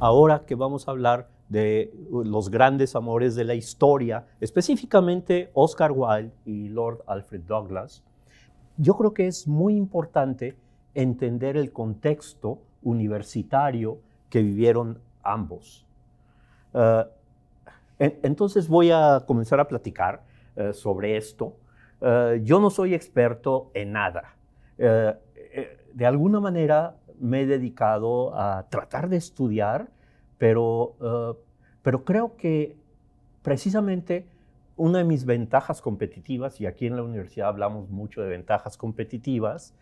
ahora que vamos a hablar de uh, los grandes amores de la historia, específicamente Oscar Wilde y Lord Alfred Douglas, yo creo que es muy importante entender el contexto universitario que vivieron ambos. Eh, entonces voy a comenzar a platicar eh, sobre esto. Eh, yo no soy experto en nada. de alguna manera, me he dedicado a tratar de estudiar, eh, pero, creo que precisamente una de mis ventajas competitivas, y aquí en la universidad hablamos mucho de ventajas competitivas,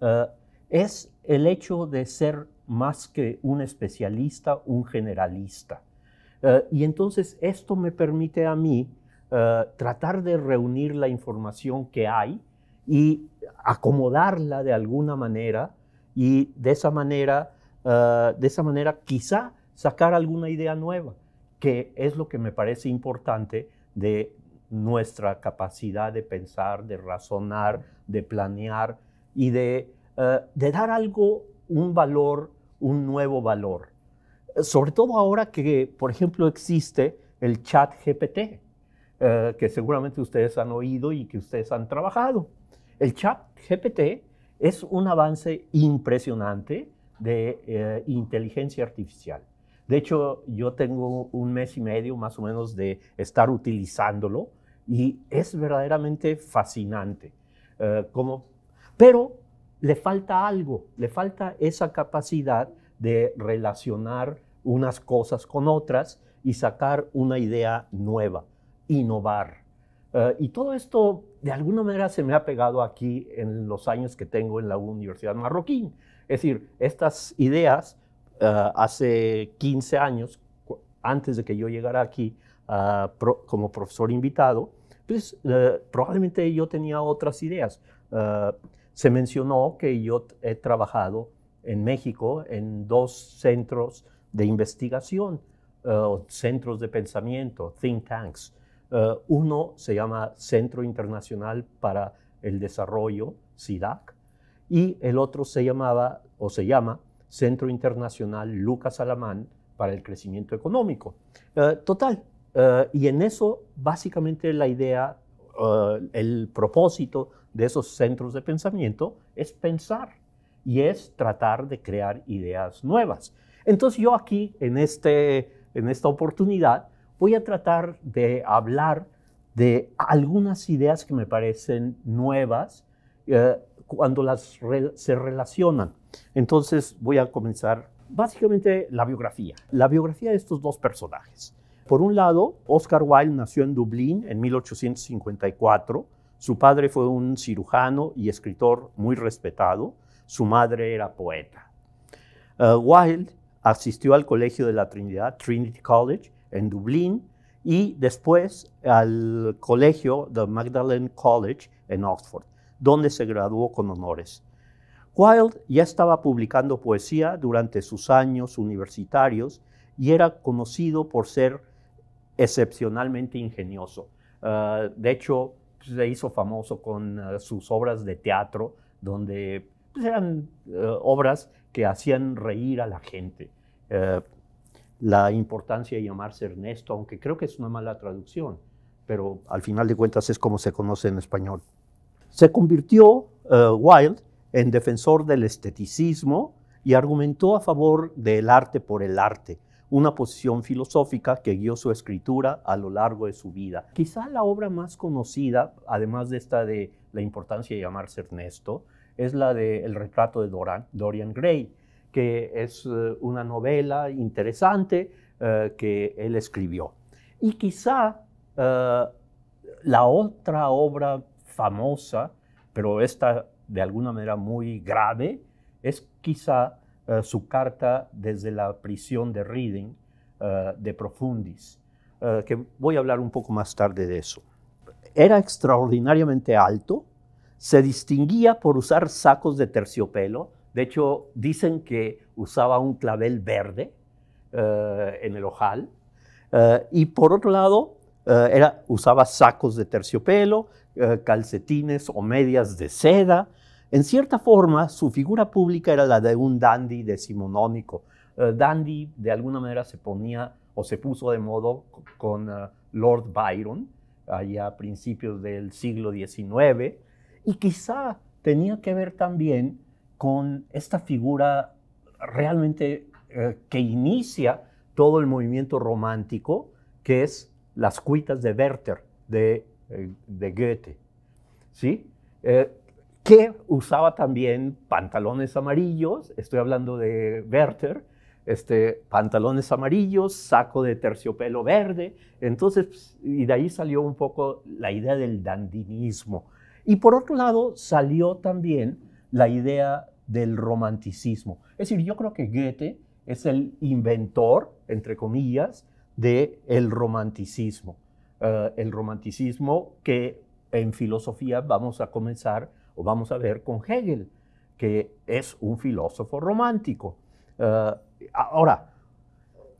eh, es el hecho de ser más que un especialista, un generalista. Eh, y entonces esto me permite a mí tratar de reunir la información que hay y acomodarla de alguna manera y de esa manera, ah, de esa manera quizá sacar alguna idea nueva, que es lo que me parece importante de nuestra capacidad de pensar, de razonar, de planear y de, ah, dar algo, un valor, un nuevo valor. Sobre todo ahora que, por ejemplo, existe el chat GPT, ah, que seguramente ustedes han oído y que ustedes han trabajado. El chat GPT es un avance impresionante de eh, inteligencia artificial. De hecho, yo tengo un mes y medio más o menos de estar utilizándolo y es verdaderamente fascinante. Eh, como, pero le falta algo, le falta esa capacidad de relacionar unas cosas con otras y sacar una idea nueva, innovar. Eh, y todo esto de alguna manera se me ha pegado aquí en los años que tengo en la Universidad Marroquín. Es decir, estas ideas eh, hace 15 años, antes de que yo llegara aquí eh, como profesor invitado, pues probablemente yo tenía otras ideas. se mencionó que yo he trabajado en México en dos centros de investigación, centros de pensamiento, think tanks. Eh, uno se llama Centro Internacional para el Desarrollo, CIDAC, y el otro se llamaba o se llama Centro Internacional Lucas Alamán para el Crecimiento Económico. Eh, total, eh, y en eso básicamente la idea, el propósito de esos centros de pensamiento es pensar y es tratar de crear ideas nuevas. Entonces yo aquí, en, este, en esta oportunidad, voy a tratar de hablar de algunas ideas que me parecen nuevas eh, cuando las se relacionan. Entonces voy a comenzar básicamente la biografía, la biografía de estos dos personajes. Por un lado, Oscar Wilde nació en Dublín en 1854. Su padre fue un cirujano y escritor muy respetado. Su madre era poeta. Eh, Wilde asistió al Colegio de la Trinidad, Trinity College, en Dublín y después al colegio de Magdalen College en Oxford, donde se graduó con honores. Wilde ya estaba publicando poesía durante sus años universitarios y era conocido por ser excepcionalmente ingenioso. Ah, de hecho, se hizo famoso con ah, sus obras de teatro, donde pues, eran ah, obras que hacían reír a la gente la importancia de llamarse Ernesto, aunque creo que es una mala traducción, pero al final de cuentas es como se conoce en español. Se convirtió eh, Wilde en defensor del esteticismo y argumentó a favor del arte por el arte, una posición filosófica que guió su escritura a lo largo de su vida. Quizá la obra más conocida, además de esta de la importancia de llamarse Ernesto, es la de El retrato de Dorian Gray, que es eh, una novela interesante eh, que él escribió. Y quizá eh, la otra obra famosa, pero esta de alguna manera muy grave, es quizá su carta desde la prisión de Reading de Profundis, que voy a hablar un poco más tarde de eso. Era extraordinariamente alto, se distinguía por usar sacos de terciopelo, de hecho, dicen que usaba un clavel verde eh, en el ojal. Eh, y por otro lado, eh, usaba sacos de terciopelo, calcetines o medias de seda. En cierta forma, su figura pública era la de un dandy decimonónico. dandy, de alguna manera, se ponía o se puso de modo con Lord Byron, allá a principios del siglo XIX, y quizá tenía que ver también con esta figura realmente eh, que inicia todo el movimiento romántico, que es las cuitas de Werther, de, eh, Goethe, ¿sí? Eh, que usaba también pantalones amarillos, estoy hablando de Werther, este, pantalones amarillos, saco de terciopelo verde, entonces, pues, y de ahí salió un poco la idea del dandinismo. Y por otro lado, salió también la idea del romanticismo. Es decir, yo creo que Goethe es el inventor, entre comillas, del el romanticismo. Eh, el romanticismo que en filosofía vamos a comenzar o vamos a ver con Hegel, que es un filósofo romántico. Eh, ahora,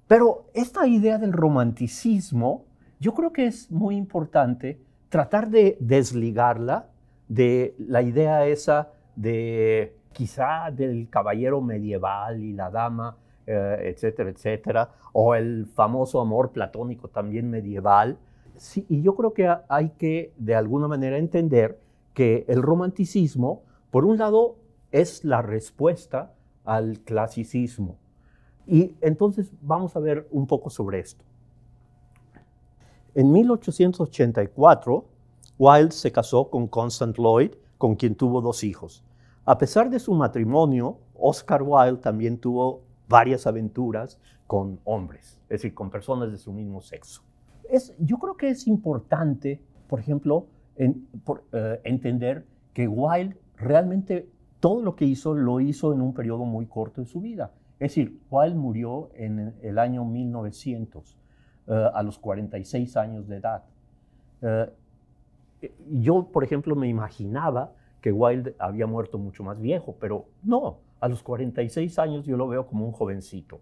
pero esta idea del romanticismo, yo creo que es muy importante tratar de desligarla de la idea esa de quizá del caballero medieval y la dama, eh, etcétera, etcétera, o el famoso amor platónico también medieval. Sí, y yo creo que hay que de alguna manera entender que el romanticismo, por un lado, es la respuesta al clasicismo. Y entonces vamos a ver un poco sobre esto. En 1884, Wilde se casó con Constant Lloyd, con quien tuvo dos hijos. A pesar de su matrimonio, Oscar Wilde también tuvo varias aventuras con hombres, es decir, con personas de su mismo sexo. yo creo que es importante, por ejemplo, eh, entender que Wilde realmente todo lo que hizo lo hizo en un periodo muy corto de su vida. Es decir, Wilde murió en el año 1900, eh, a los 46 años de edad. Eh, eh, yo, por ejemplo, me imaginaba que Wilde había muerto mucho más viejo, pero no, a los 46 años yo lo veo como un jovencito.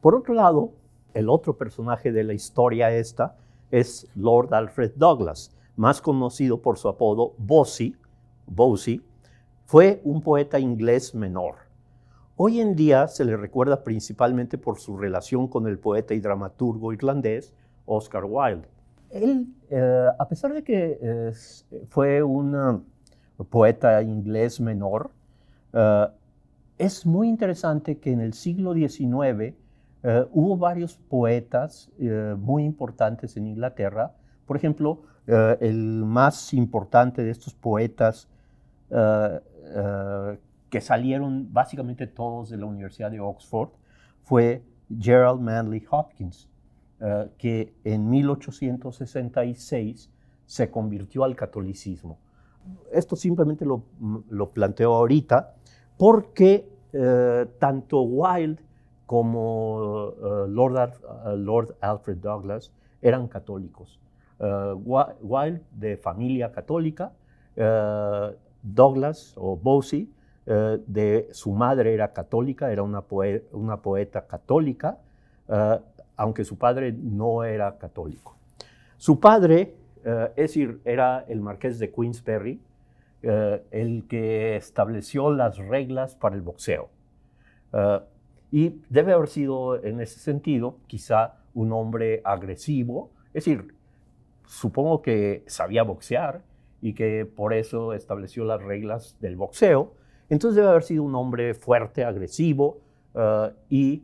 Por otro lado, el otro personaje de la historia esta es Lord Alfred Douglas, más conocido por su apodo bossy Bosie, fue un poeta inglés menor. Hoy en día se le recuerda principalmente por su relación con el poeta y dramaturgo irlandés Oscar Wilde. Él, eh, a pesar de que eh, fue un um, poeta inglés menor, eh, es muy interesante que en el siglo XIX hubo varios poetas muy importantes en Inglaterra. Por ejemplo, el más importante de estos poetas que salieron básicamente todos de la Universidad de Oxford fue Gerald Manley Hopkins. Eh, que en 1866 se convirtió al catolicismo. Esto simplemente lo, mm, planteo ahorita porque eh, tanto Wilde como eh, Lord, Lord, Alfred Douglas eran católicos. Wilde de familia católica, Douglas o Bosey, de su madre era católica, era una, poeta católica, aunque su padre no era católico. Su padre eh, es, decir, era el marqués de Queensberry, eh, el que estableció las reglas para el boxeo. Eh, y debe haber sido en ese sentido quizá un hombre agresivo, es decir, supongo que sabía boxear y que por eso estableció las reglas del boxeo. Entonces debe haber sido un hombre fuerte, agresivo y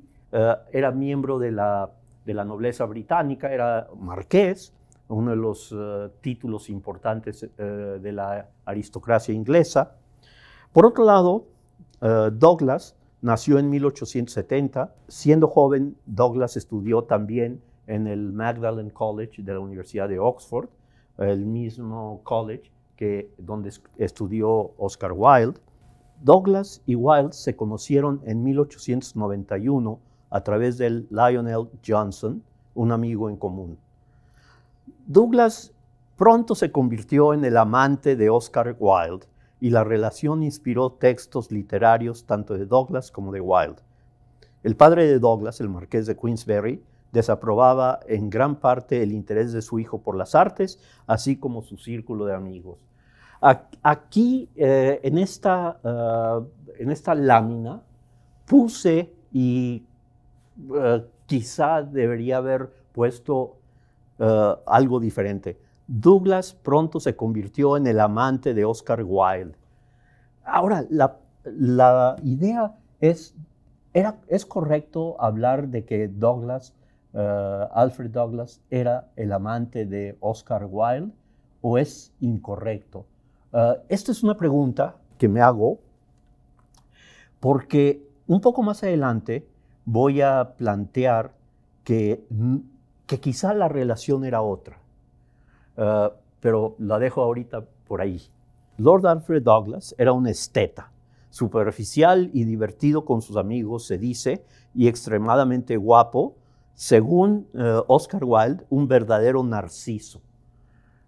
era miembro de la de la nobleza británica, era marqués, uno de los eh, títulos importantes eh, de la aristocracia inglesa. Por otro lado, eh, Douglas nació en 1870. Siendo joven, Douglas estudió también en el Magdalen College de la Universidad de Oxford, el mismo college que, donde estudió Oscar Wilde. Douglas y Wilde se conocieron en 1891 a través del Lionel Johnson, un amigo en común. Douglas pronto se convirtió en el amante de Oscar Wilde y la relación inspiró textos literarios tanto de Douglas como de Wilde. El padre de Douglas, el marqués de Queensberry, desaprobaba en gran parte el interés de su hijo por las artes, así como su círculo de amigos. Aquí, eh, en, esta, ah, en esta lámina, puse y eh, quizá debería haber puesto eh, algo diferente. Douglas pronto se convirtió en el amante de Oscar Wilde. Ahora, la, idea es, es correcto hablar de que Douglas, eh, Alfred Douglas, era el amante de Oscar Wilde o es incorrecto? esta es una pregunta que me hago porque un poco más adelante voy a plantear que, quizá la relación era otra, ah, pero la dejo ahorita por ahí. Lord Alfred Douglas era un esteta, superficial y divertido con sus amigos, se dice, y extremadamente guapo, según eh, Oscar Wilde, un verdadero narciso.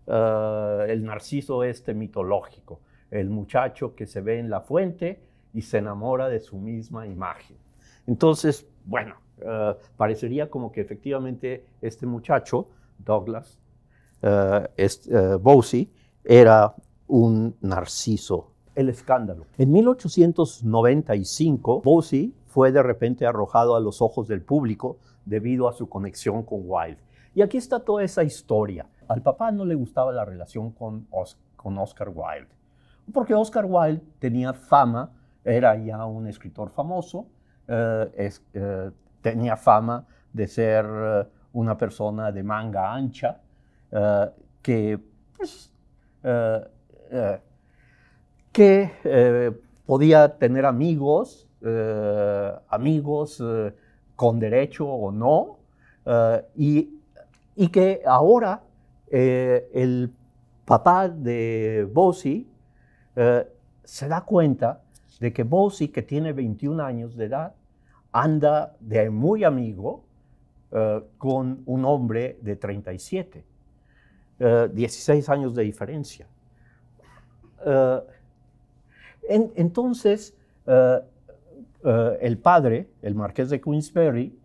Ah, el narciso este mitológico, el muchacho que se ve en la fuente y se enamora de su misma imagen. Entonces, bueno, eh, parecería como que efectivamente este muchacho, Douglas uh, era un narciso. El escándalo. En 1895, Bosey fue de repente arrojado a los ojos del público debido a su conexión con Wilde. Y aquí está toda esa historia. Al papá no le gustaba la relación con Oscar Wilde, porque Oscar Wilde tenía fama, era ya un escritor famoso, eh, es, eh, tenía fama de ser eh, una persona de manga ancha, que, pues, que podía tener amigos, amigos con derecho o no, y, que ahora el papá de Bossi se da cuenta de que Bossi, que tiene 21 años de edad, anda de muy amigo eh, con un hombre de 37, 16 eh, años de diferencia. Eh, entonces, el padre, el marqués de Queensberry,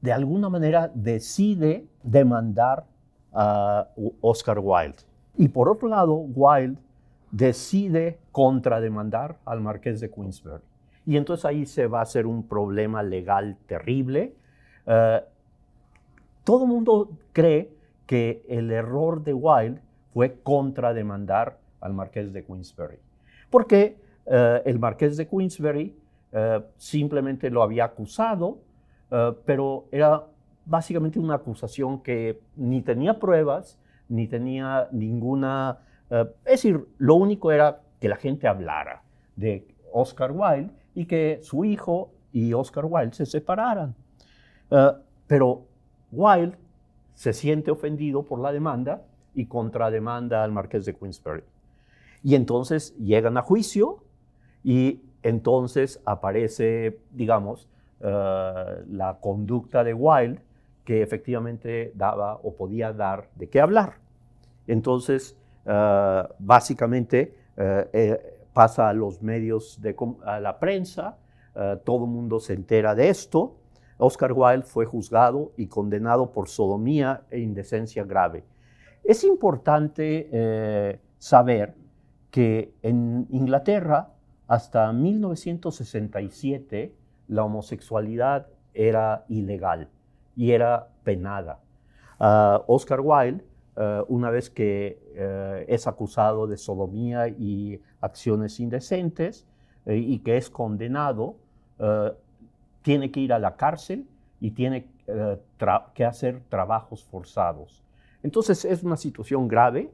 de alguna manera decide demandar a Oscar Wilde. Y por otro lado, Wilde decide contrademandar al marqués de Queensberry. Y entonces ahí se va a hacer un problema legal terrible. Eh, todo el mundo cree que el error de Wilde fue contrademandar al marqués de Queensberry, porque eh, el marqués de Queensberry eh, simplemente lo había acusado, pero era básicamente una acusación que ni tenía pruebas, ni tenía ninguna... es decir, lo único era que la gente hablara de Oscar Wilde y que su hijo y Oscar Wilde se separaran. Eh, pero Wilde se siente ofendido por la demanda y contrademanda al marqués de Queensberry. Y entonces llegan a juicio y entonces aparece, digamos, eh, la conducta de Wilde que efectivamente daba o podía dar de qué hablar. Entonces, eh, básicamente, pasa a los medios, de, a la prensa, eh, todo el mundo se entera de esto. Oscar Wilde fue juzgado y condenado por sodomía e indecencia grave. Es importante eh, saber que en Inglaterra, hasta 1967, la homosexualidad era ilegal y era penada. Ah, Oscar Wilde eh, una vez que eh, es acusado de sodomía y acciones indecentes eh, y que es condenado, tiene que ir a la cárcel y tiene que hacer trabajos forzados. Entonces es una situación grave.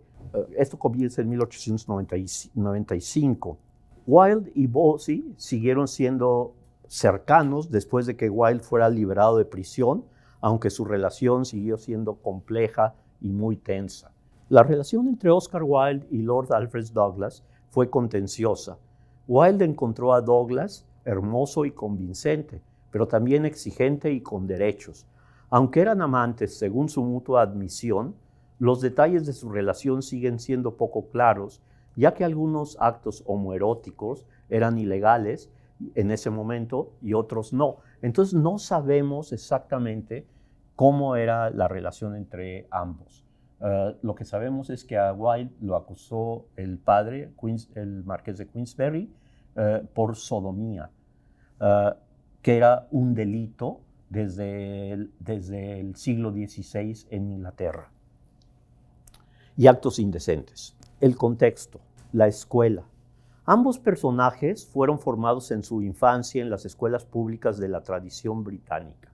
esto comienza en 1895. Wilde y Bosie siguieron siendo cercanos después de que Wilde fuera liberado de prisión, aunque su relación siguió siendo compleja y muy tensa. La relación entre Oscar Wilde y Lord Alfred Douglas fue contenciosa. Wilde encontró a Douglas hermoso y convincente, pero también exigente y con derechos. Aunque eran amantes según su mutua admisión, los detalles de su relación siguen siendo poco claros, ya que algunos actos homoeróticos eran ilegales en ese momento y otros no. Entonces no sabemos exactamente cómo era la relación entre ambos. Eh, lo que sabemos es que a Wilde lo acusó el padre, el marqués de Queensberry, eh, por sodomía, eh, que era un delito desde el, desde el siglo XVI en Inglaterra. Y actos indecentes. El contexto, la escuela. Ambos personajes fueron formados en su infancia en las escuelas públicas de la tradición británica.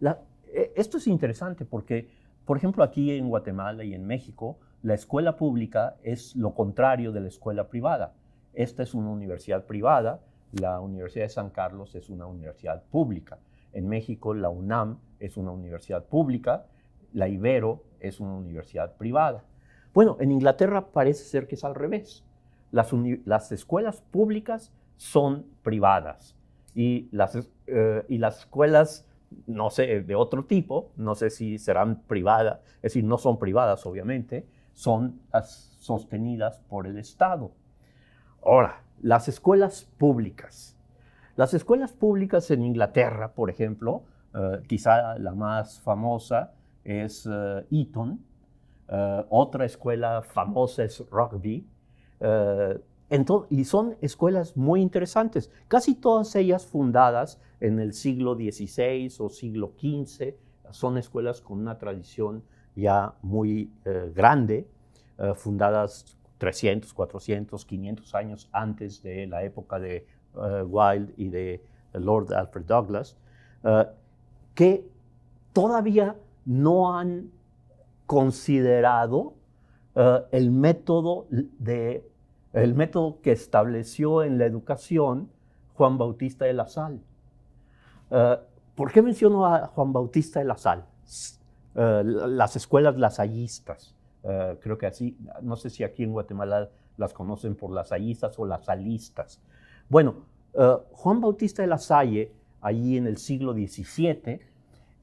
La, eh, esto es interesante porque, por ejemplo, aquí en Guatemala y en México, la escuela pública es lo contrario de la escuela privada. Esta es una universidad privada, la Universidad de San Carlos es una universidad pública. En México, la UNAM es una universidad pública, la Ibero es una universidad privada. Bueno, en Inglaterra parece ser que es al revés. Las, escuelas públicas son privadas y las, eh, y las escuelas no sé, eh, de otro tipo, no sé si serán privadas, es decir, no son privadas obviamente, son sostenidas por el Estado. Ahora, las escuelas públicas. Las escuelas públicas en Inglaterra, por ejemplo, eh, quizá la más famosa es eh, Eton, otra escuela famosa es Rugby, y son escuelas muy interesantes, casi todas ellas fundadas en el siglo XVI o siglo XV. Son escuelas con una tradición ya muy eh, grande, eh, fundadas 300, 400, 500 años antes de la época de eh, Wilde y de Lord Alfred Douglas, que todavía no han considerado el, método de, el método que estableció en la educación Juan Bautista de la Salle eh, ¿Por qué menciono a Juan Bautista de la Sal? Eh, las escuelas lasallistas, eh, creo que así, no sé si aquí en Guatemala las conocen por lasallistas o lasalistas. Bueno, Juan Bautista de la Salle, allí en el siglo XVII,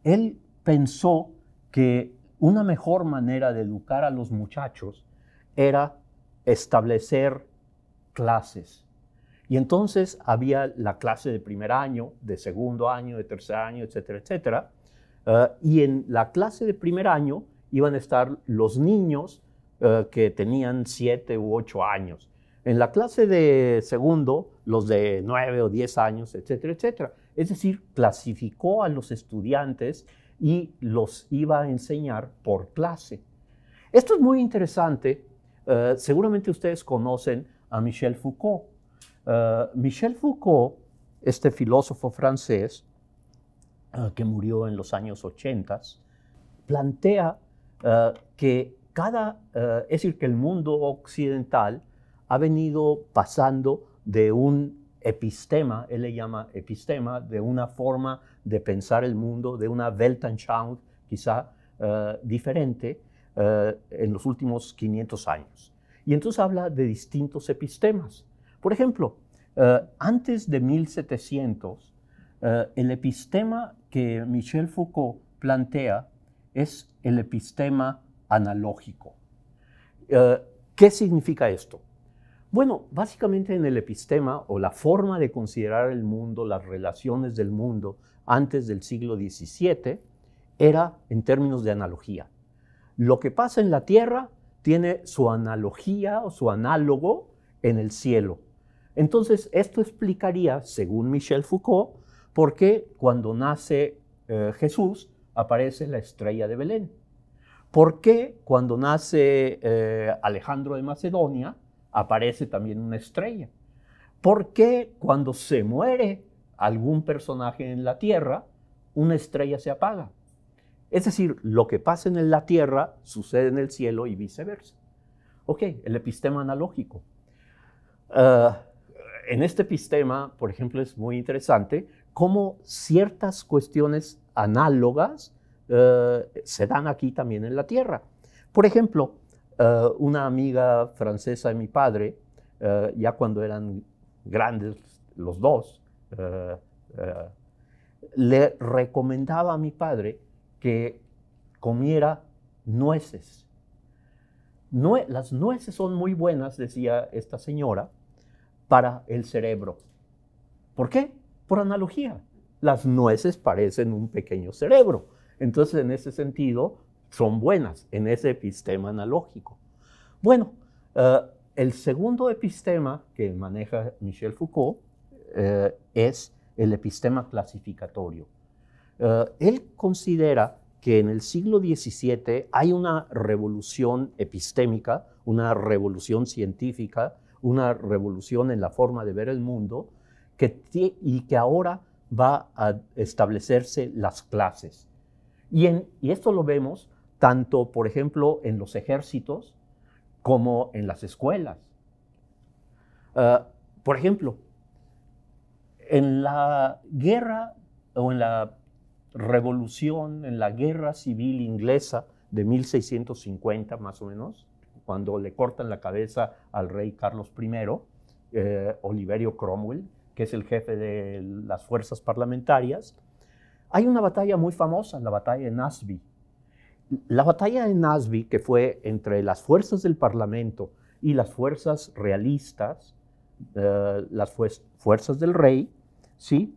él pensó que una mejor manera de educar a los muchachos era establecer clases, y entonces había la clase de primer año, de segundo año, de tercer año, etcétera, etcétera. Eh, y en la clase de primer año iban a estar los niños eh, que tenían siete u ocho años. En la clase de segundo, los de nueve o diez años, etcétera, etcétera. Es decir, clasificó a los estudiantes y los iba a enseñar por clase. Esto es muy interesante. Eh, seguramente ustedes conocen a Michel Foucault. Eh, Michel Foucault, este filósofo francés eh, que murió en los años 80, plantea eh, que cada, es decir, que el mundo occidental ha venido pasando de un epistema, él le llama epistema, de una forma de pensar el mundo, de una Weltanschauung quizá diferente en los últimos 500 años. Y entonces habla de distintos epistemas por ejemplo, eh, antes de 1700, eh, el epistema que Michel Foucault plantea es el epistema analógico. Eh, ¿Qué significa esto? Bueno, básicamente en el epistema o la forma de considerar el mundo, las relaciones del mundo antes del siglo XVII, era en términos de analogía. Lo que pasa en la tierra tiene su analogía o su análogo en el cielo entonces, esto explicaría, según Michel Foucault, por qué cuando nace eh, Jesús aparece la estrella de Belén. ¿Por qué cuando nace eh, Alejandro de Macedonia aparece también una estrella? ¿Por qué cuando se muere algún personaje en la Tierra, una estrella se apaga? Es decir, lo que pasa en la Tierra sucede en el cielo y viceversa. Ok, el epistema analógico. Ah, en este epistema, por ejemplo, es muy interesante cómo ciertas cuestiones análogas eh, se dan aquí también en la Tierra. Por ejemplo, eh, una amiga francesa de mi padre, eh, ya cuando eran grandes los dos, le recomendaba a mi padre que comiera nueces. las nueces son muy buenas, decía esta señora, para el cerebro. ¿Por qué? Por analogía. Las nueces parecen un pequeño cerebro. Entonces, en ese sentido, son buenas en ese epistema analógico. Bueno, eh, el segundo epistema que maneja Michel Foucault eh, es el epistema clasificatorio. Eh, él considera que en el siglo XVII hay una revolución epistémica, una revolución científica una revolución en la forma de ver el mundo que y que ahora va a establecerse las clases. Y, en, esto lo vemos tanto, por ejemplo, en los ejércitos como en las escuelas. Ah, por ejemplo, en la guerra o en la revolución, en la guerra civil inglesa de 1650 más o menos, cuando le cortan la cabeza al rey Carlos I, eh, Oliverio Cromwell, que es el jefe de las fuerzas parlamentarias, hay una batalla muy famosa, la batalla de Nasby. La batalla de Nasby, que fue entre las fuerzas del Parlamento y las fuerzas realistas, eh, las fuerzas del rey, ¿sí?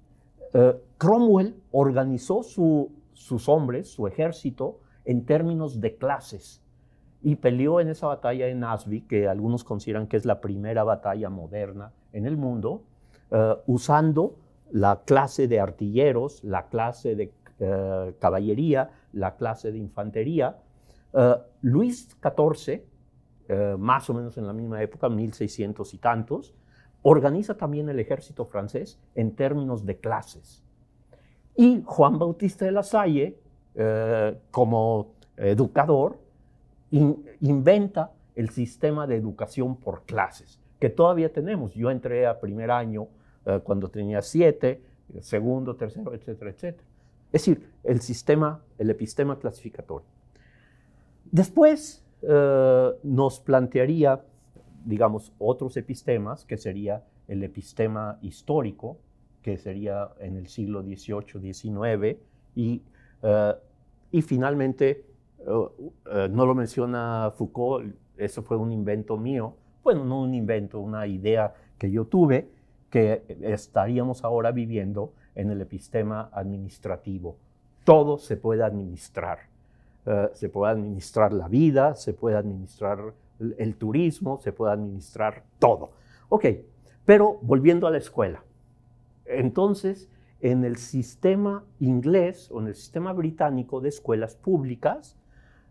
Eh, Cromwell organizó sus hombres, su ejército, en términos de clases y peleó en esa batalla en Asbi, que algunos consideran que es la primera batalla moderna en el mundo, eh, usando la clase de artilleros, la clase de eh, caballería, la clase de infantería. Eh, Luis XIV, más o menos en la misma época, 1600 y tantos, organiza también el ejército francés en términos de clases. Y Juan Bautista de la Salle, como educador, inventa el sistema de educación por clases, que todavía tenemos. Yo entré a primer año eh, cuando tenía siete, eh, segundo, tercero, etcétera, etcétera. Es decir, el sistema, el epistema clasificatorio. Después eh, nos plantearía, digamos, otros epistemas, que sería el epistema histórico, que sería en el siglo XVIII, XIX, y, y finalmente eh, eh, no lo menciona Foucault, eso fue un invento mío, bueno, no un invento, una idea que yo tuve, que estaríamos ahora viviendo en el epistema administrativo. Todo se puede administrar. Eh, se puede administrar la vida, se puede administrar el, el, turismo, se puede administrar todo. Ok, pero volviendo a la escuela. Entonces, en el sistema inglés o en el sistema británico de escuelas públicas,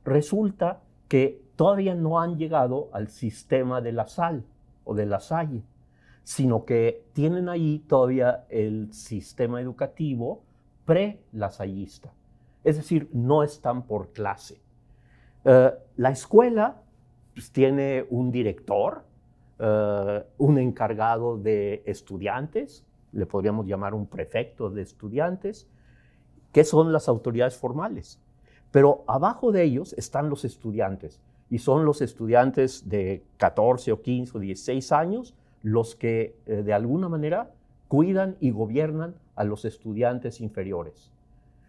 Resulta que todavía no han llegado al sistema de la sal o de la salle, sino que tienen ahí todavía el sistema educativo pre-lasallista. Es decir, no están por clase. Eh, la escuela pues, tiene un director, eh, un encargado de estudiantes, le podríamos llamar un prefecto de estudiantes, que son las autoridades formales. Pero abajo de ellos están los estudiantes y son los estudiantes de 14 o 15 o 16 años los que eh, de alguna manera cuidan y gobiernan a los estudiantes inferiores.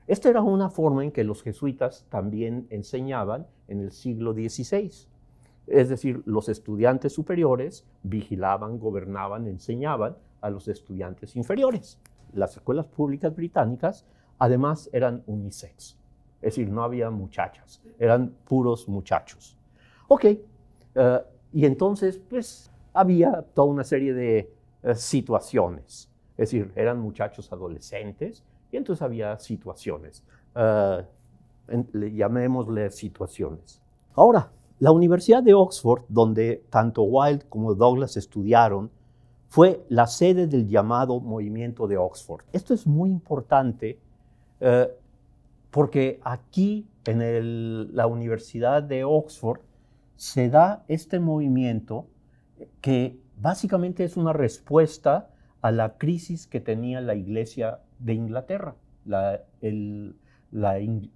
Esta era una forma en que los jesuitas también enseñaban en el siglo XVI. Es decir, los estudiantes superiores vigilaban, gobernaban, enseñaban a los estudiantes inferiores. Las escuelas públicas británicas además eran unisex. Es decir, no había muchachas, eran puros muchachos. Ok, eh, y entonces pues había toda una serie de eh, situaciones. Es decir, eran muchachos adolescentes y entonces había situaciones. Eh, llamémosle situaciones. Ahora, la Universidad de Oxford, donde tanto Wilde como Douglas estudiaron, fue la sede del llamado movimiento de Oxford. Esto es muy importante porque aquí en la Universidad de Oxford se da este movimiento que básicamente es una respuesta a la crisis que tenía la Iglesia de Inglaterra, la,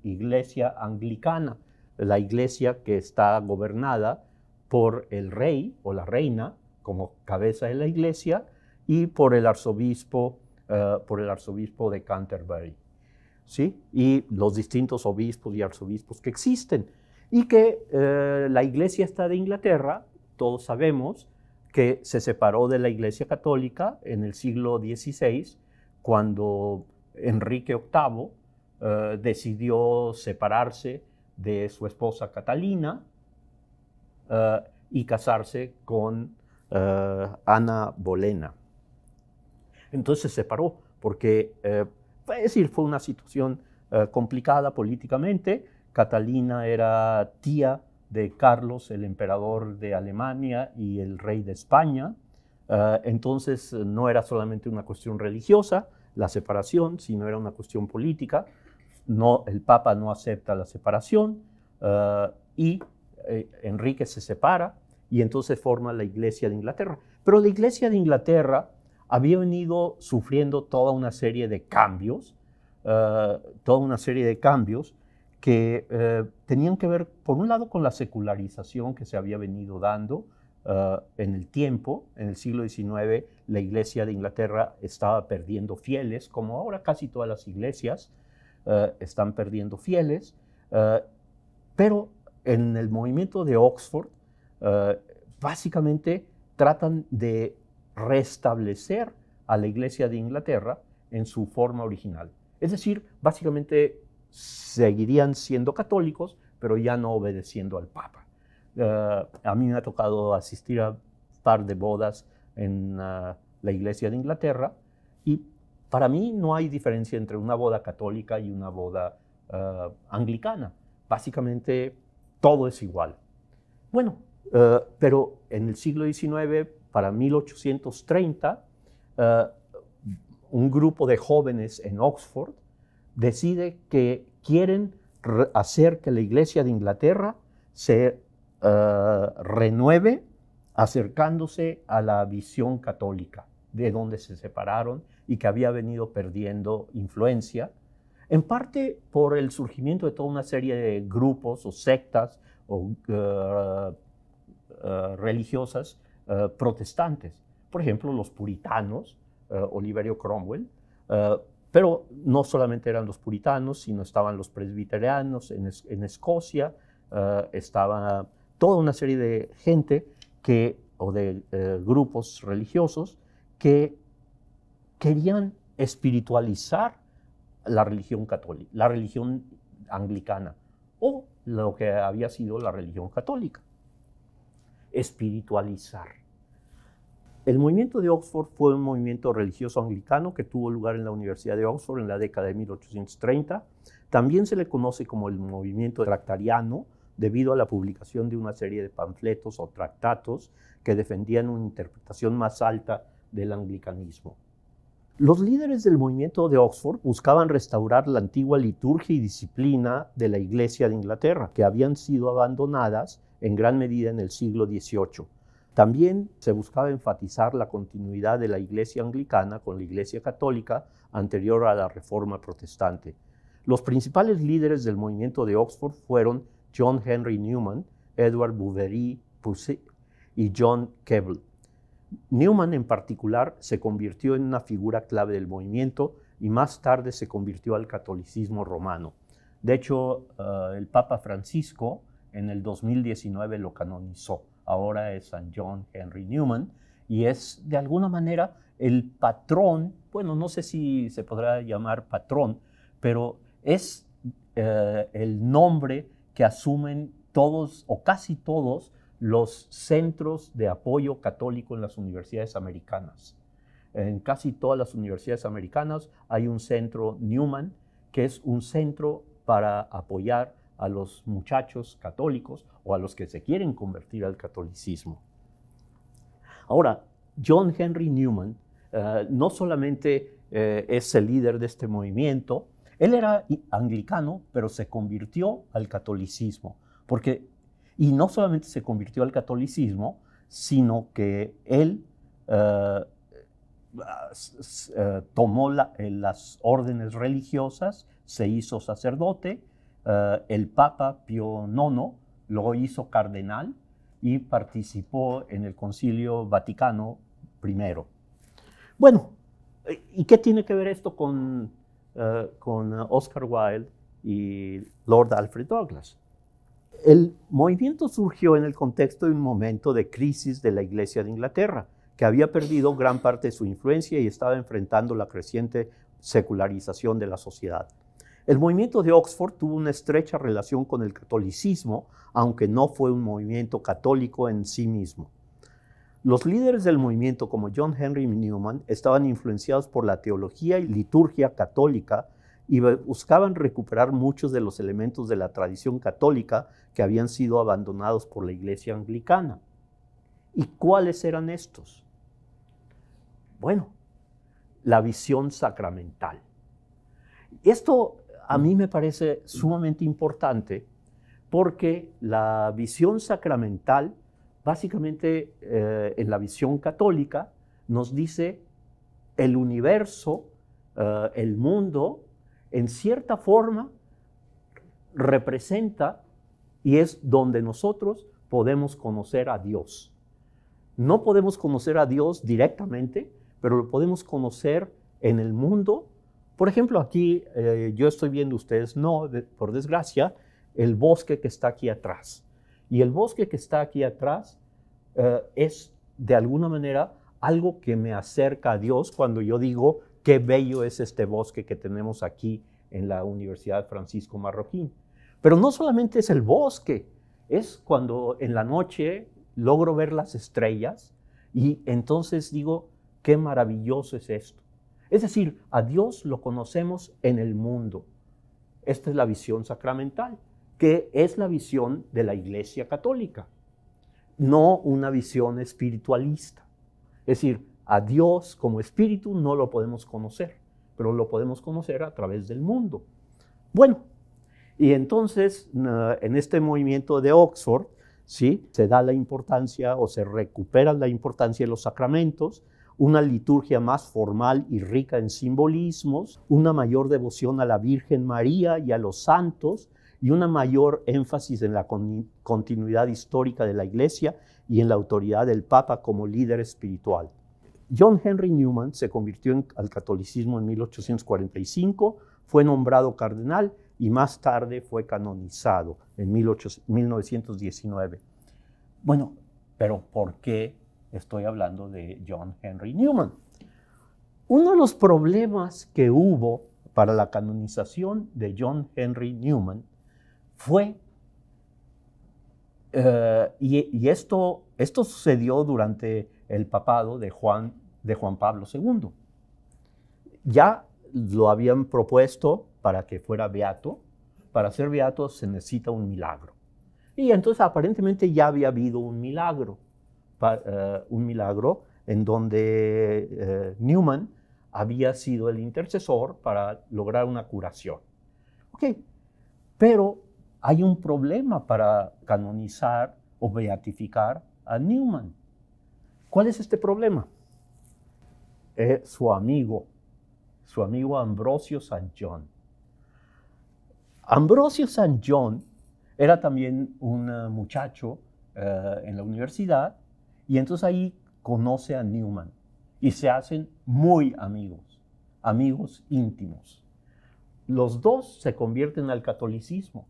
Iglesia anglicana, la Iglesia que está gobernada por el rey o la reina como cabeza de la Iglesia y por el arzobispo, eh, por el arzobispo de Canterbury y los distintos obispos y arzobispos que existen. Y que eh, la Iglesia está de Inglaterra, todos sabemos, que se separó de la Iglesia Católica en el siglo XVI, cuando Enrique VIII eh, decidió separarse de su esposa Catalina eh, y casarse con Ana Bolena. Entonces se separó, porque es decir, fue una situación eh, complicada políticamente. Catalina era tía de Carlos, el emperador de Alemania y el rey de España. Eh, entonces eh, no era solamente una cuestión religiosa la separación, sino era una cuestión política. No, el Papa no acepta la separación y Enrique se separa y entonces forma la Iglesia de Inglaterra. Pero la Iglesia de Inglaterra había venido sufriendo toda una serie de cambios, eh, toda una serie de cambios que eh, tenían que ver, por un lado, con la secularización que se había venido dando eh, en el tiempo. En el siglo XIX, la Iglesia de Inglaterra estaba perdiendo fieles, como ahora casi todas las iglesias están perdiendo fieles. pero en el movimiento de Oxford, básicamente tratan de restablecer a la Iglesia de Inglaterra en su forma original. Es decir, básicamente seguirían siendo católicos, pero ya no obedeciendo al Papa. Eh, a mí me ha tocado asistir a un par de bodas en ah, la Iglesia de Inglaterra y para mí no hay diferencia entre una boda católica y una boda ah, anglicana. Básicamente todo es igual. Bueno, eh, pero en el siglo XIX para 1830, eh, un grupo de jóvenes en Oxford decide que quieren hacer que la Iglesia de Inglaterra se eh, renueve acercándose a la visión católica, de donde se separaron y que había venido perdiendo influencia, en parte por el surgimiento de toda una serie de grupos o sectas o, eh, religiosas eh, protestantes, por ejemplo, los puritanos, eh, Oliverio Cromwell, eh, pero no solamente eran los puritanos, sino estaban los presbiterianos en, Escocia, estaba toda una serie de gente que, o de grupos religiosos que querían espiritualizar la religión católica, la religión anglicana o lo que había sido la religión católica espiritualizar. El movimiento de Oxford fue un movimiento religioso anglicano que tuvo lugar en la Universidad de Oxford en la década de 1830. También se le conoce como el movimiento tractariano debido a la publicación de una serie de panfletos o tractatos que defendían una interpretación más alta del anglicanismo. Los líderes del movimiento de Oxford buscaban restaurar la antigua liturgia y disciplina de la Iglesia de Inglaterra, que habían sido abandonadas en gran medida en el siglo XVIII. También se buscaba enfatizar la continuidad de la Iglesia anglicana con la Iglesia católica anterior a la Reforma protestante. Los principales líderes del movimiento de Oxford fueron John Henry Newman, Edward Bouverie Pusey y John Keble. Newman en particular se convirtió en una figura clave del movimiento y más tarde se convirtió al catolicismo romano. De hecho, eh, el Papa Francisco en el 2019 lo canonizó. Ahora es San John Henry Newman y es de alguna manera el patrón, bueno, no sé si se podrá llamar patrón, pero es eh, el nombre que asumen todos o casi todos los centros de apoyo católico en las universidades americanas. En casi todas las universidades americanas hay un centro Newman, que es un centro para apoyar a los muchachos católicos o a los que se quieren convertir al catolicismo. Ahora, John Henry Newman eh, no solamente eh, es el líder de este movimiento, él era anglicano, pero se convirtió al catolicismo, porque y no solamente se convirtió al catolicismo, sino que él eh, eh, tomó eh, las órdenes religiosas, se hizo sacerdote, el Papa Pío IX lo hizo cardenal y participó en el Concilio Vaticano I. Bueno, ¿y qué tiene que ver esto con, con Oscar Wilde y Lord Alfred Douglas? el movimiento surgió en el contexto de un momento de crisis de la Iglesia de Inglaterra, que había perdido gran parte de su influencia y estaba enfrentando la creciente secularización de la sociedad. El movimiento de Oxford tuvo una estrecha relación con el catolicismo, aunque no fue un movimiento católico en sí mismo. Los líderes del movimiento, como John Henry Newman, estaban influenciados por la teología y liturgia católica y buscaban recuperar muchos de los elementos de la tradición católica que habían sido abandonados por la iglesia anglicana. ¿Y cuáles eran estos? Bueno, la visión sacramental. Esto a mí me parece sumamente importante porque la visión sacramental, básicamente eh, en la visión católica, nos dice el universo, eh, el mundo, en cierta forma representa y es donde nosotros podemos conocer a Dios. No podemos conocer a Dios directamente, pero lo podemos conocer en el mundo. Por ejemplo, aquí eh, yo estoy viendo ustedes, no, por desgracia, el bosque que está aquí atrás. Y el bosque que está aquí atrás eh, es, de alguna manera, algo que me acerca a Dios cuando yo digo, qué bello es este bosque que tenemos aquí en la Universidad Francisco Marroquín. Pero no solamente es el bosque, es cuando en la noche logro ver las estrellas y entonces digo, qué maravilloso es esto. Es decir, a Dios lo conocemos en el mundo. Esta es la visión sacramental, que es la visión de la Iglesia Católica, no una visión espiritualista. Es decir, a Dios como espíritu no lo podemos conocer, pero lo podemos conocer a través del mundo. Bueno, y entonces en este movimiento de Oxford, ¿sí? se da la importancia o se recupera la importancia de los sacramentos, una liturgia más formal y rica en simbolismos, una mayor devoción a la Virgen María y a los santos y una mayor énfasis en la continuidad histórica de la Iglesia y en la autoridad del Papa como líder espiritual. John Henry Newman se convirtió al catolicismo en 1845, fue nombrado cardenal y más tarde fue canonizado en 1919. Bueno, pero ¿por qué estoy hablando de John Henry Newman? Uno de los problemas que hubo para la canonización de John Henry Newman fue, eh, y, esto, esto sucedió durante el papado de Juan, de Juan Pablo II. Ya lo habían propuesto para que fuera beato. Para ser beato se necesita un milagro. Y entonces aparentemente ya había habido un milagro, eh, un milagro en donde eh, Newman había sido el intercesor para lograr una curación. Ok, pero hay un problema para canonizar o beatificar a Newman. ¿Cuál es este problema? su amigo, su amigo Ambrosio San John. Ambrosio San John era también un eh, muchacho eh, en la universidad y entonces ahí conoce a Newman y se hacen muy amigos, amigos íntimos. Los dos se convierten al catolicismo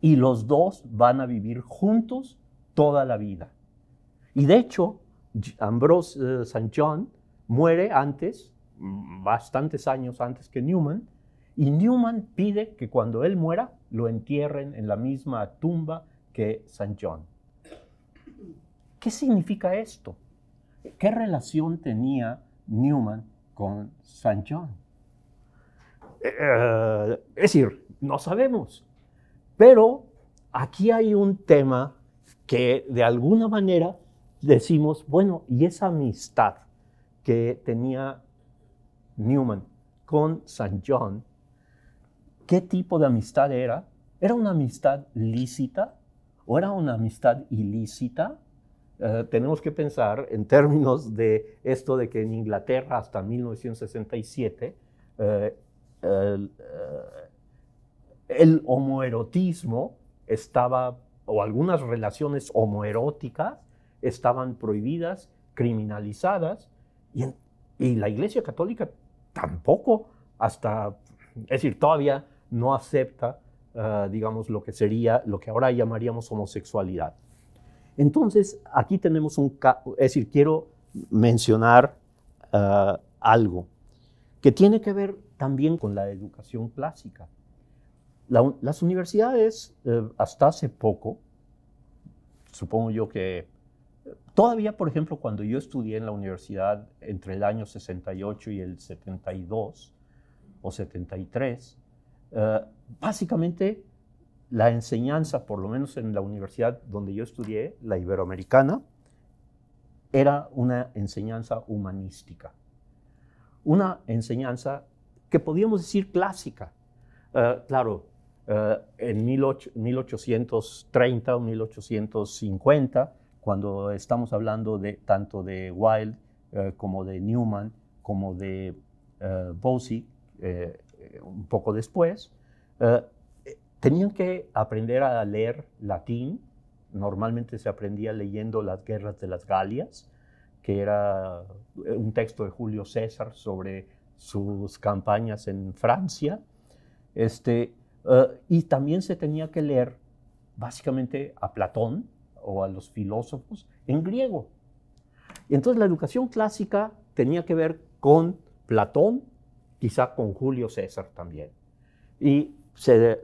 y los dos van a vivir juntos toda la vida. Y de hecho, Ambrose eh, St. John muere antes, mm, bastantes años antes que Newman, y Newman pide que cuando él muera lo entierren en la misma tumba que St. John. ¿Qué significa esto? ¿Qué relación tenía Newman con St. John? Eh, eh, es decir, no sabemos. Pero aquí hay un tema que de alguna manera decimos, bueno, y esa amistad que tenía Newman con San John, ¿qué tipo de amistad era? ¿Era una amistad lícita o era una amistad ilícita? Eh, tenemos que pensar en términos de esto de que en Inglaterra hasta 1967 eh, eh, el homoerotismo estaba, o algunas relaciones homoeróticas estaban prohibidas, criminalizadas, y, la Iglesia Católica tampoco, hasta, es decir, todavía no acepta, ah, digamos, lo que sería, lo que ahora llamaríamos homosexualidad. Entonces, aquí tenemos un, es decir, quiero mencionar ah, algo que tiene que ver también con la educación clásica. las universidades, eh, hasta hace poco, supongo yo que Todavía, por ejemplo, cuando yo estudié en la universidad entre el año 68 y el 72 o 73, eh, básicamente la enseñanza, por lo menos en la universidad donde yo estudié, la iberoamericana, era una enseñanza humanística, una enseñanza que podíamos decir clásica. Eh, claro, eh, en 1830 o 1850 cuando estamos hablando de, tanto de Wilde eh, como de Newman, como de eh, eh un poco después, eh, tenían que aprender a leer latín. Normalmente se aprendía leyendo las guerras de las Galias, que era un texto de Julio César sobre sus campañas en Francia. Este, y también se tenía que leer básicamente a Platón, o a los filósofos en griego. Entonces la educación clásica tenía que ver con Platón, quizá con Julio César también. Y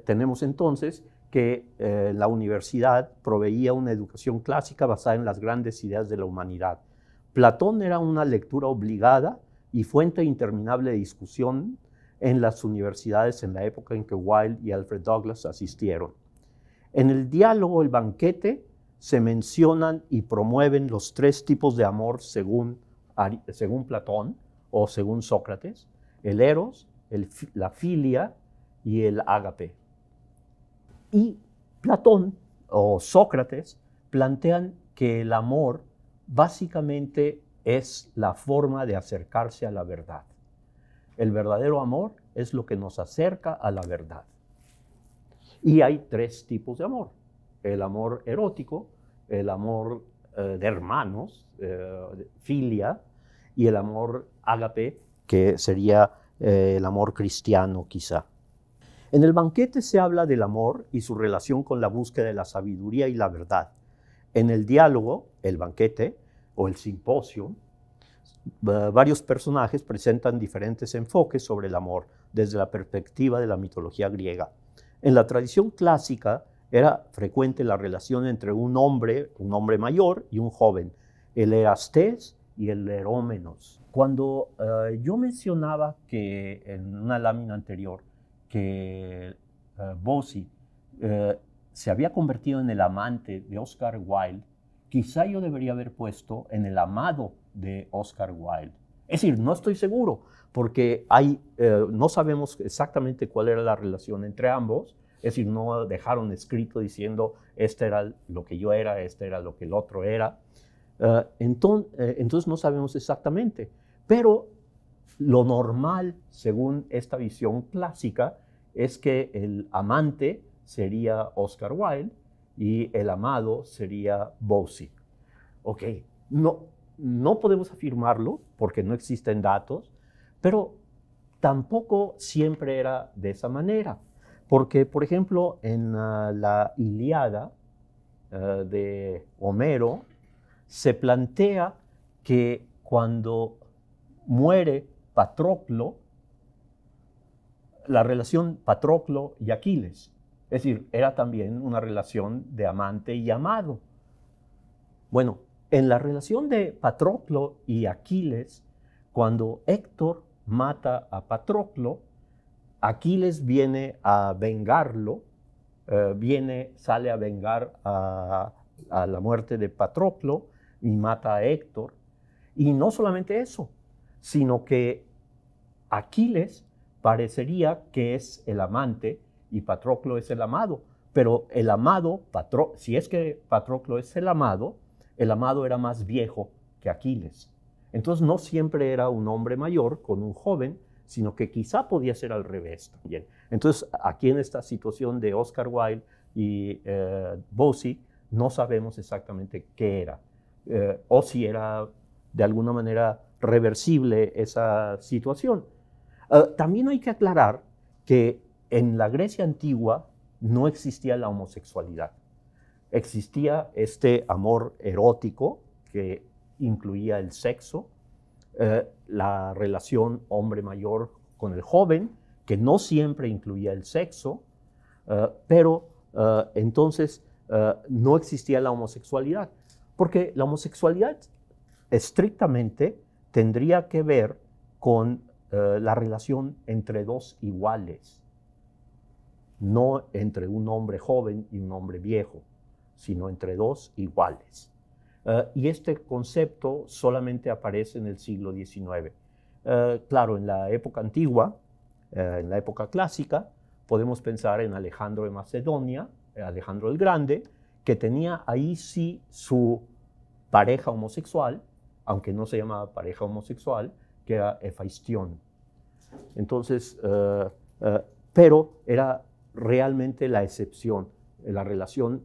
tenemos entonces que eh, la universidad proveía una educación clásica basada en las grandes ideas de la humanidad. Platón era una lectura obligada y fuente interminable de discusión en las universidades en la época en que Wilde y Alfred Douglas asistieron. En el diálogo El banquete se mencionan y promueven los tres tipos de amor según, Platón o según Sócrates, el eros, la filia y el ágape. Y Platón o Sócrates plantean que el amor básicamente es la forma de acercarse a la verdad. El verdadero amor es lo que nos acerca a la verdad. Y hay tres tipos de amor. El amor erótico, el amor eh, de hermanos, eh, filia, y el amor ágape, que sería eh, el amor cristiano quizá. En el banquete se habla del amor y su relación con la búsqueda de la sabiduría y la verdad. En el diálogo, el banquete o el simposio, varios personajes presentan diferentes enfoques sobre el amor desde la perspectiva de la mitología griega. En la tradición clásica, era frecuente la relación entre un hombre, un hombre mayor y un joven, el erastés y el erómenos. Cuando eh, yo mencionaba que en una lámina anterior que uh, se había convertido en el amante de Oscar Wilde, quizá yo debería haber puesto en el amado de Oscar Wilde. Es decir, no estoy seguro, porque hay, no sabemos exactamente cuál era la relación entre ambos, es decir, no dejaron escrito diciendo, este era lo que yo era, este era lo que el otro era. Ah, eh, entonces, no sabemos exactamente, pero lo normal, según esta visión clásica, es que el amante sería Oscar Wilde y el amado sería Bosie. Ok, no, no podemos afirmarlo porque no existen datos, pero tampoco siempre era de esa manera. Porque, por ejemplo, en ah, la Ilíada ah, de Homero se plantea que cuando muere Patroclo, la relación Patroclo y Aquiles, es decir, era también una relación de amante y amado. Bueno, en la relación de Patroclo y Aquiles, cuando Héctor mata a Patroclo, Aquiles viene a vengarlo, eh, viene, sale a vengar a, la muerte de Patroclo y mata a Héctor. Y no solamente eso, sino que Aquiles parecería que es el amante y Patroclo es el amado. Pero el amado, si es que Patroclo es el amado, el amado era más viejo que Aquiles. Entonces no siempre era un hombre mayor con un joven, sino que quizá podía ser al revés también. Entonces, aquí en esta situación de Oscar Wilde y eh, no sabemos exactamente qué era, eh, o si era de alguna manera reversible esa situación. Eh, también hay que aclarar que en la Grecia antigua no existía la homosexualidad. Existía este amor erótico que incluía el sexo, eh, la relación hombre mayor con el joven, que no siempre incluía el sexo, eh, pero eh, entonces no existía la homosexualidad, porque la homosexualidad estrictamente tendría que ver con la relación entre dos iguales, no entre un hombre joven y un hombre viejo, sino entre dos iguales. Eh, y este concepto solamente aparece en el siglo XIX. Eh, claro, en la época antigua, eh, en la época clásica, podemos pensar en Alejandro de Macedonia, Alejandro el Grande, que tenía ahí sí su pareja homosexual, aunque no se llamaba pareja homosexual, que era efaistión. Entonces, pero era realmente la excepción, la relación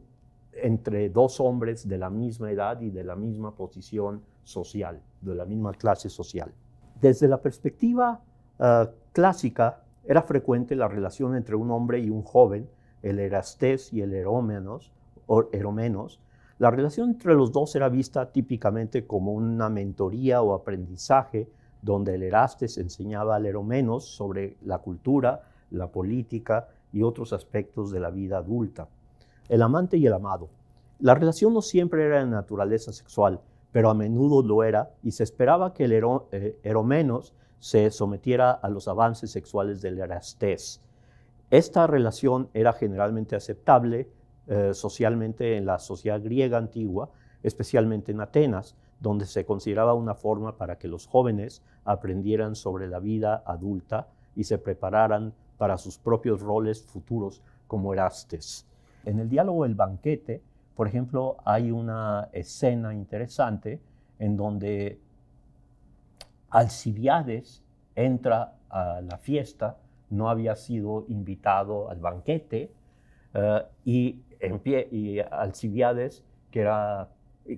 entre dos hombres de la misma edad y de la misma posición social, de la misma clase social. Desde la perspectiva eh, clásica, era frecuente la relación entre un hombre y un joven, el Erastés y el erómenos. o La relación entre los dos era vista típicamente como una mentoría o aprendizaje, donde el Erastes enseñaba al Herómenos sobre la cultura, la política y otros aspectos de la vida adulta el amante y el amado. La relación no siempre era de naturaleza sexual, pero a menudo lo era y se esperaba que el eh, eromenos se sometiera a los avances sexuales del Erastés. Esta relación era generalmente aceptable eh, socialmente en la sociedad griega antigua, especialmente en Atenas, donde se consideraba una forma para que los jóvenes aprendieran sobre la vida adulta y se prepararan para sus propios roles futuros como Erastes. En el diálogo El banquete, por ejemplo, hay una escena interesante en donde Alcibiades entra a la fiesta, no había sido invitado al banquete, eh, y, en pie, Alcibiades, que, era,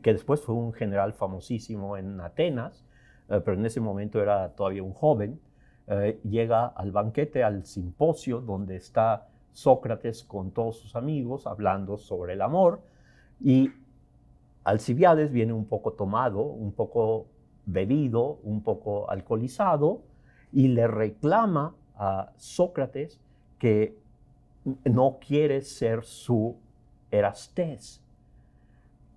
que después fue un general famosísimo en Atenas, eh, pero en ese momento era todavía un joven, eh, llega al banquete, al simposio, donde está Sócrates con todos sus amigos hablando sobre el amor y Alcibiades viene un poco tomado, un poco bebido, un poco alcoholizado y le reclama a Sócrates que no quiere ser su Erastés,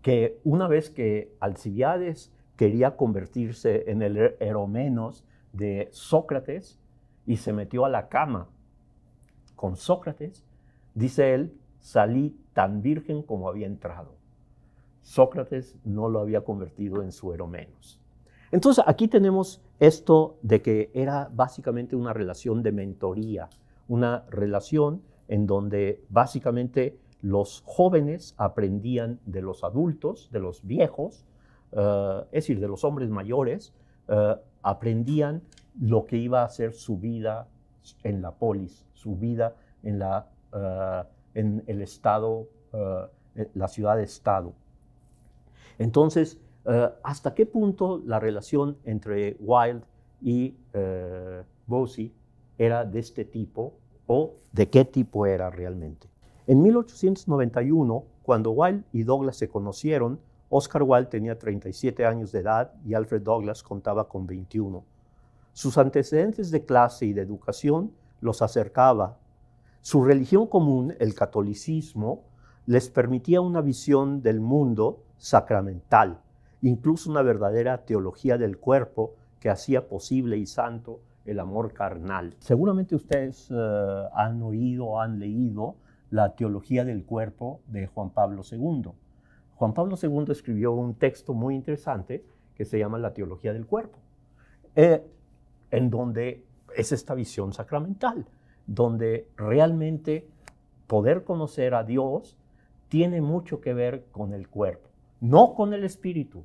que una vez que Alcibiades quería convertirse en el heromenos de Sócrates y se metió a la cama con Sócrates, dice él, salí tan virgen como había entrado. Sócrates no lo había convertido en suero menos. Entonces aquí tenemos esto de que era básicamente una relación de mentoría, una relación en donde básicamente los jóvenes aprendían de los adultos, de los viejos, eh, es decir, de los hombres mayores, eh, aprendían lo que iba a ser su vida en la polis, su vida en, la, eh, en el estado, eh, la ciudad-estado. Entonces, eh, ¿hasta qué punto la relación entre Wilde y Bosie era de este tipo o de qué tipo era realmente? En 1891, cuando Wilde y Douglas se conocieron, Oscar Wilde tenía 37 años de edad y Alfred Douglas contaba con 21. Sus antecedentes de clase y de educación los acercaba. Su religión común, el catolicismo, les permitía una visión del mundo sacramental, incluso una verdadera teología del cuerpo que hacía posible y santo el amor carnal. Seguramente ustedes eh, han oído, han leído la teología del cuerpo de Juan Pablo II. Juan Pablo II escribió un texto muy interesante que se llama La teología del cuerpo. Eh, en donde es esta visión sacramental, donde realmente poder conocer a Dios tiene mucho que ver con el cuerpo, no con el espíritu.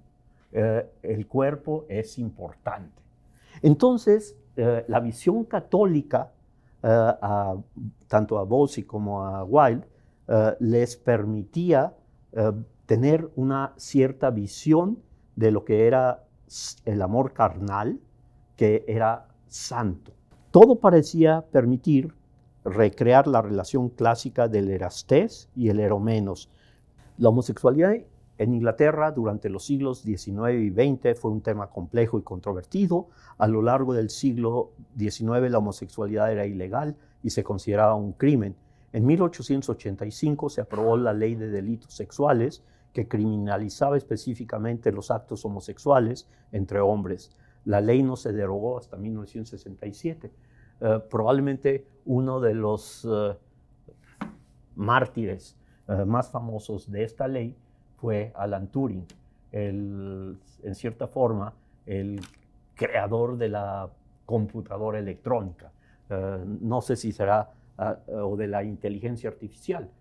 Eh, el cuerpo es importante. Entonces, eh, la visión católica, eh, a, tanto a Bossi como a Wilde, les permitía tener una cierta visión de lo que era el amor carnal, que era santo. Todo parecía permitir recrear la relación clásica del erastés y el eromenos. La homosexualidad en Inglaterra durante los siglos XIX y XX fue un tema complejo y controvertido. A lo largo del siglo XIX la homosexualidad era ilegal y se consideraba un crimen. En 1885 se aprobó la ley de delitos sexuales que criminalizaba específicamente los actos homosexuales entre hombres. La ley no se derogó hasta 1967. Eh, probablemente uno de los eh, mártires eh, más famosos de esta ley fue Alan Turing, en cierta forma el creador de la computadora electrónica. no sé si será ah, o de la inteligencia artificial.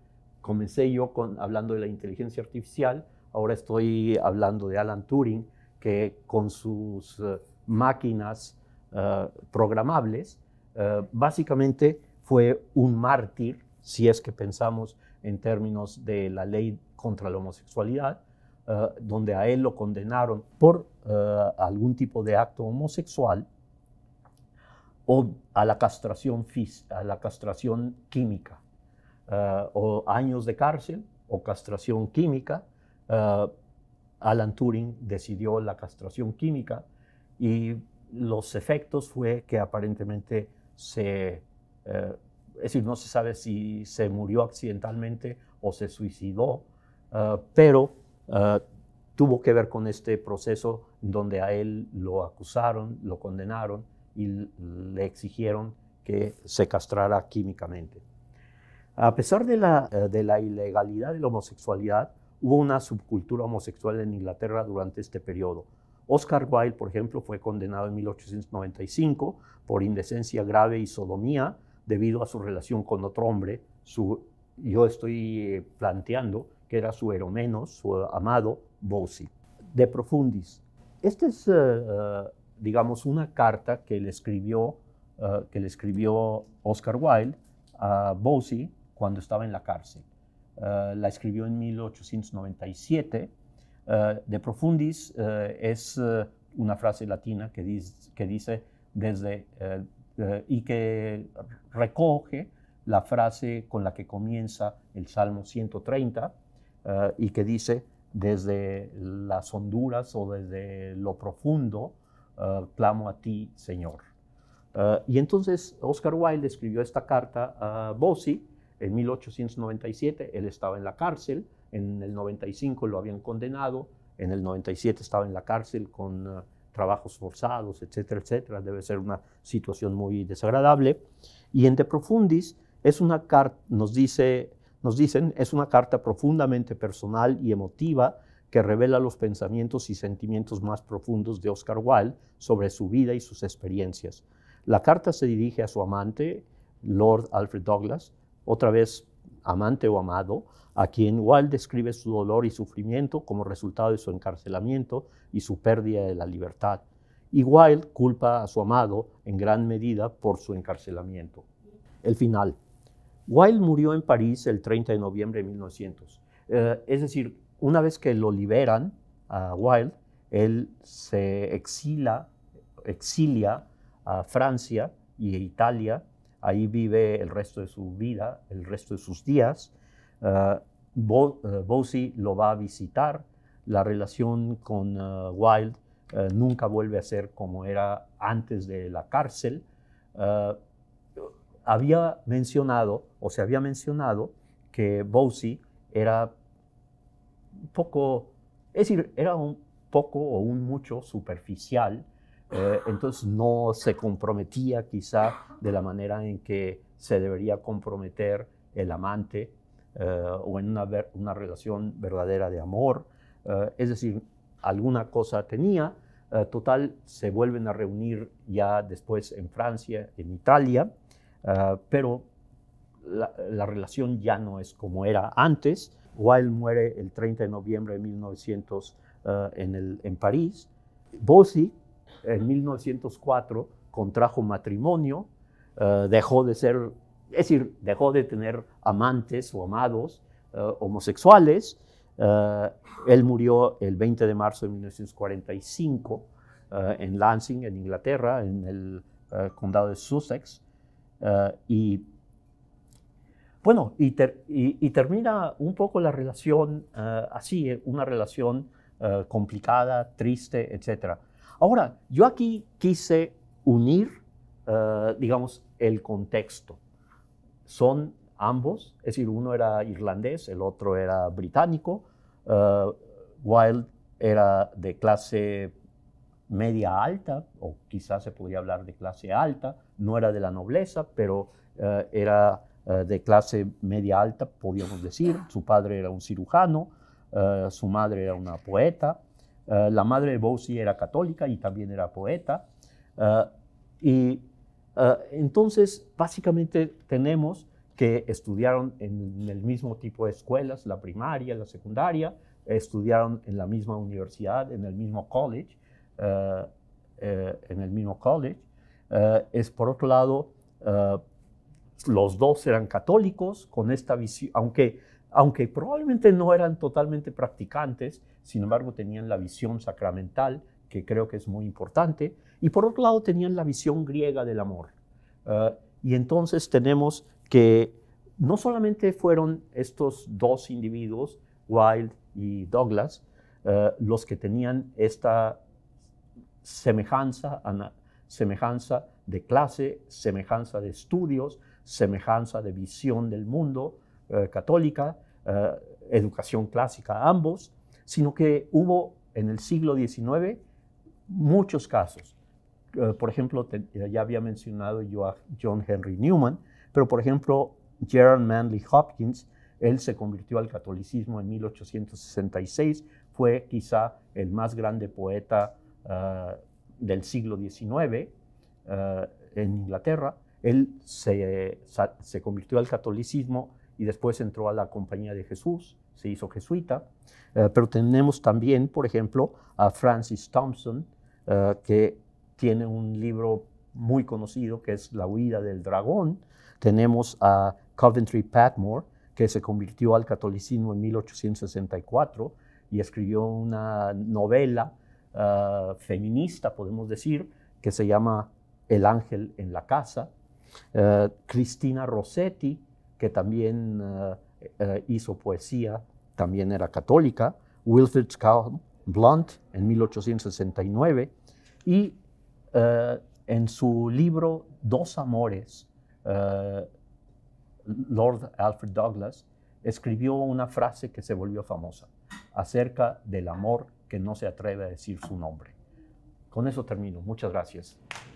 Comencé yo hablando de la inteligencia artificial, ahora estoy hablando de Alan Turing, que con sus máquinas eh, programables, eh, básicamente fue un mártir, si es que pensamos en términos de la ley contra la homosexualidad, eh, donde a él lo condenaron por algún tipo de acto homosexual o a la castración, a la castración química, o años de cárcel o castración química. Alan Turing decidió la castración química y los efectos fue que aparentemente se, eh, es decir, no se sabe si se murió accidentalmente o se suicidó, eh, pero eh, tuvo que ver con este proceso donde a él lo acusaron, lo condenaron y le exigieron que se castrara químicamente. A pesar de la, de la ilegalidad de la homosexualidad, hubo una subcultura homosexual en Inglaterra durante este periodo. Oscar Wilde, por ejemplo, fue condenado en 1895 por indecencia grave y sodomía debido a su relación con otro hombre. yo estoy eh, planteando que era su heromeno, su amado Bossi. De Profundis. Esta es, eh, eh, digamos, una carta que le escribió, que le escribió Oscar Wilde a Bossi cuando estaba en la cárcel. la escribió en 1897 eh, de profundis eh, es eh, una frase latina que, dice desde y que recoge la frase con la que comienza el Salmo 130 y que dice desde las honduras o desde lo profundo clamo a ti, Señor. y entonces Oscar Wilde escribió esta carta a Bossi en 1897, él estaba en la cárcel, en el 95 lo habían condenado, en el 97 estaba en la cárcel con ah, trabajos forzados, etcétera, etcétera. Debe ser una situación muy desagradable. Y en De Profundis es una nos, dice, nos dicen, es una carta profundamente personal y emotiva que revela los pensamientos y sentimientos más profundos de Oscar Wilde sobre su vida y sus experiencias. La carta se dirige a su amante, Lord Alfred Douglas, otra vez amante o amado, a quien Wilde describe su dolor y sufrimiento como resultado de su encarcelamiento y su pérdida de la libertad. Y Wilde culpa a su amado en gran medida por su encarcelamiento. El final. Wilde murió en París el 30 de noviembre de 1900. Eh, es decir, una vez que lo liberan a Wilde, él se exila, exilia a Francia y a Italia ahí vive el resto de su vida, el resto de sus días. Uh, lo va a visitar, la relación con Wild ah, Wilde eh, nunca vuelve a ser como era antes de la cárcel. Ah, había mencionado, o se había mencionado, que Bowsey era poco, es decir, era un poco o un mucho superficial eh, entonces no se comprometía quizá de la manera en que se debería comprometer el amante eh, o en una, relación verdadera de amor. Eh, es decir, alguna cosa tenía. total, se vuelven a reunir ya después en Francia, en Italia, pero la, relación ya no es como era antes. Wilde muere el 30 de noviembre de 1900 en, París. Bossi en 1904 contrajo matrimonio, eh, dejó de ser, es decir, dejó de tener amantes o amados eh, homosexuales. Eh, él murió el 20 de marzo de 1945 en Lansing, en Inglaterra, en el condado de Sussex. y bueno, y, y, termina un poco la relación así, una relación complicada, triste, etcétera. Ahora, yo aquí quise unir, eh, digamos, el contexto. Son ambos, es decir, uno era irlandés, el otro era británico. Eh, Wilde era de clase media alta, o quizás se podría hablar de clase alta, no era de la nobleza, pero eh, era de clase media alta, podríamos decir. Su padre era un cirujano, su madre era una poeta, eh, la madre de Bose era católica y también era poeta. Eh, y eh, entonces, básicamente, tenemos que estudiaron en, el mismo tipo de escuelas, la primaria, la secundaria, estudiaron en la misma universidad, en el mismo college, en el mismo college. es por otro lado, los dos eran católicos con esta visión, aunque, aunque probablemente no eran totalmente practicantes, sin embargo tenían la visión sacramental, que creo que es muy importante, y por otro lado tenían la visión griega del amor. Eh, y entonces tenemos que no solamente fueron estos dos individuos, Wilde y Douglas, eh, los que tenían esta semejanza, semejanza de clase, semejanza de estudios, semejanza de visión del mundo eh, católica, educación clásica ambos, sino que hubo en el siglo XIX muchos casos. Eh, por ejemplo, eh, ya había mencionado yo a John Henry Newman, pero por ejemplo, Gerard Manley Hopkins, él se convirtió al catolicismo en 1866, fue quizá el más grande poeta ah, del siglo XIX ah, en Inglaterra. Él se convirtió al catolicismo y después entró a la Compañía de Jesús se hizo jesuita, eh, pero tenemos también, por ejemplo, a Francis Thompson, eh, que tiene un libro muy conocido que es La huida del dragón. Tenemos a Coventry Patmore, que se convirtió al catolicismo en 1864 y escribió una novela eh, feminista, podemos decir, que se llama El ángel en la casa. Cristina Rossetti, que también hizo poesía también era católica, Wilfred Scott Blunt en 1869, y eh, en su libro Dos Amores, eh, Lord Alfred Douglas escribió una frase que se volvió famosa acerca del amor que no se atreve a decir su nombre. Con eso termino. Muchas gracias.